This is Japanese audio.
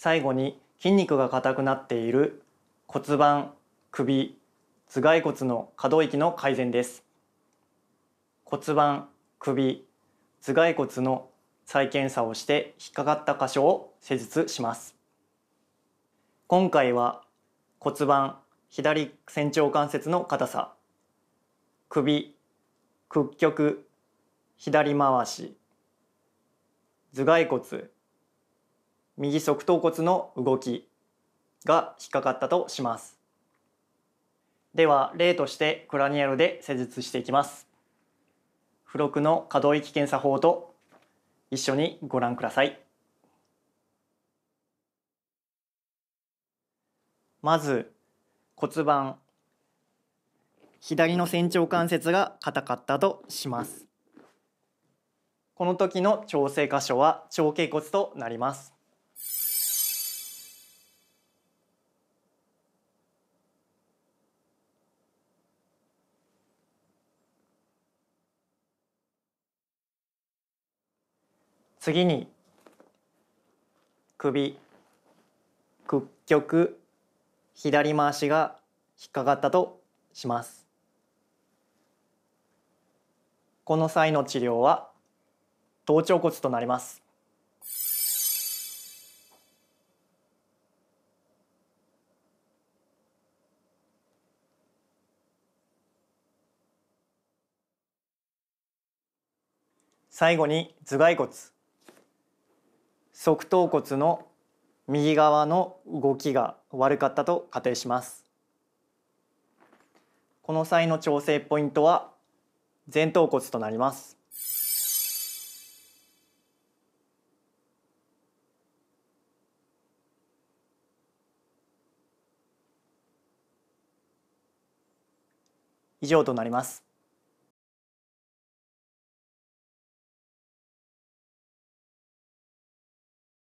最後に筋肉が硬くなっている骨盤、首、頭蓋骨の可動域の改善です。骨盤、首、頭蓋骨の再検査をして引っかかった箇所を施術します。今回は骨盤、左仙腸関節の硬さ、首、屈曲、左回し、頭蓋骨、右側頭骨の動きが引っかかったとします。では例としてクラニアルで施術していきます。付録の可動域検査法と一緒にご覧ください。まず骨盤左の仙腸関節が硬かったとしますこの時の調整箇所は腸脛骨となります次に首屈曲左回しが引っかかったとしますこの際の治療は頭頂骨となります最後に頭蓋骨側頭骨の右側の動きが悪かったと仮定しますこの際の調整ポイントは前頭骨となります以上となります